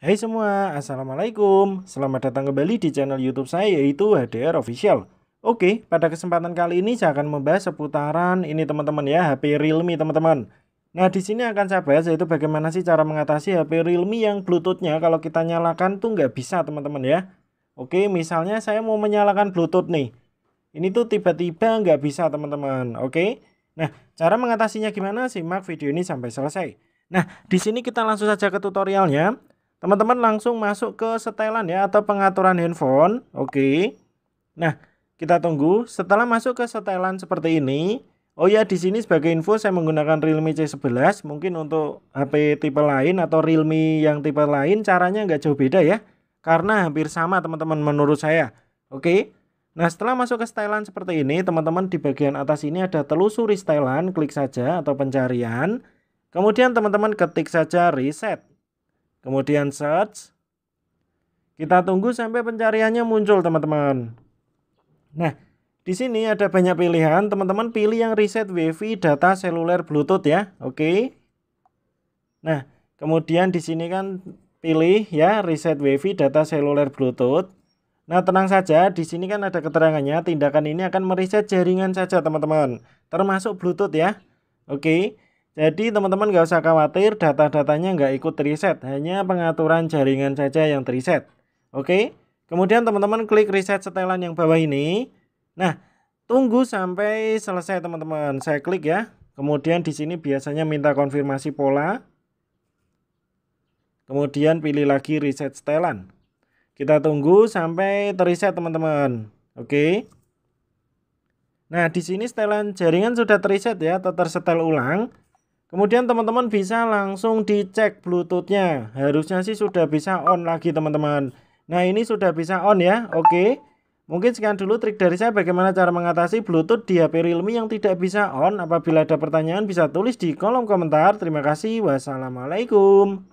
Hai semua, Assalamualaikum Selamat datang kembali di channel youtube saya yaitu HDR Official Oke, pada kesempatan kali ini saya akan membahas seputaran ini teman-teman ya HP Realme teman-teman Nah di sini akan saya bahas yaitu bagaimana sih cara mengatasi HP Realme yang bluetoothnya kalau kita nyalakan tuh nggak bisa teman-teman ya Oke, misalnya saya mau menyalakan bluetooth nih Ini tuh tiba-tiba nggak bisa teman-teman, oke Nah, cara mengatasinya gimana? Simak video ini sampai selesai Nah, di sini kita langsung saja ke tutorialnya Teman-teman langsung masuk ke setelan ya atau pengaturan handphone. Oke. Nah, kita tunggu setelah masuk ke setelan seperti ini. Oh ya, di sini sebagai info saya menggunakan Realme C11. Mungkin untuk HP tipe lain atau Realme yang tipe lain caranya nggak jauh beda ya. Karena hampir sama teman-teman menurut saya. Oke. Nah, setelah masuk ke setelan seperti ini, teman-teman di bagian atas ini ada telusuri setelan, klik saja atau pencarian. Kemudian teman-teman ketik saja reset. Kemudian search. Kita tunggu sampai pencariannya muncul, teman-teman. Nah, di sini ada banyak pilihan. Teman-teman pilih yang reset WiFi data seluler Bluetooth ya. Oke. Nah, kemudian di sini kan pilih ya reset WiFi data seluler Bluetooth. Nah, tenang saja, di sini kan ada keterangannya, tindakan ini akan mereset jaringan saja, teman-teman, termasuk Bluetooth ya. Oke. Jadi teman-teman nggak usah khawatir data-datanya nggak ikut reset, hanya pengaturan jaringan saja yang terreset. Oke, kemudian teman-teman klik reset setelan yang bawah ini. Nah, tunggu sampai selesai teman-teman. Saya klik ya. Kemudian di sini biasanya minta konfirmasi pola. Kemudian pilih lagi reset setelan. Kita tunggu sampai terreset teman-teman. Oke. Nah, di sini setelan jaringan sudah terreset ya atau tersetel ulang. Kemudian teman-teman bisa langsung dicek Bluetoothnya. Harusnya sih sudah bisa on lagi teman-teman. Nah ini sudah bisa on ya. Oke. Mungkin sekian dulu trik dari saya bagaimana cara mengatasi Bluetooth di HP Realme yang tidak bisa on. Apabila ada pertanyaan bisa tulis di kolom komentar. Terima kasih. Wassalamualaikum.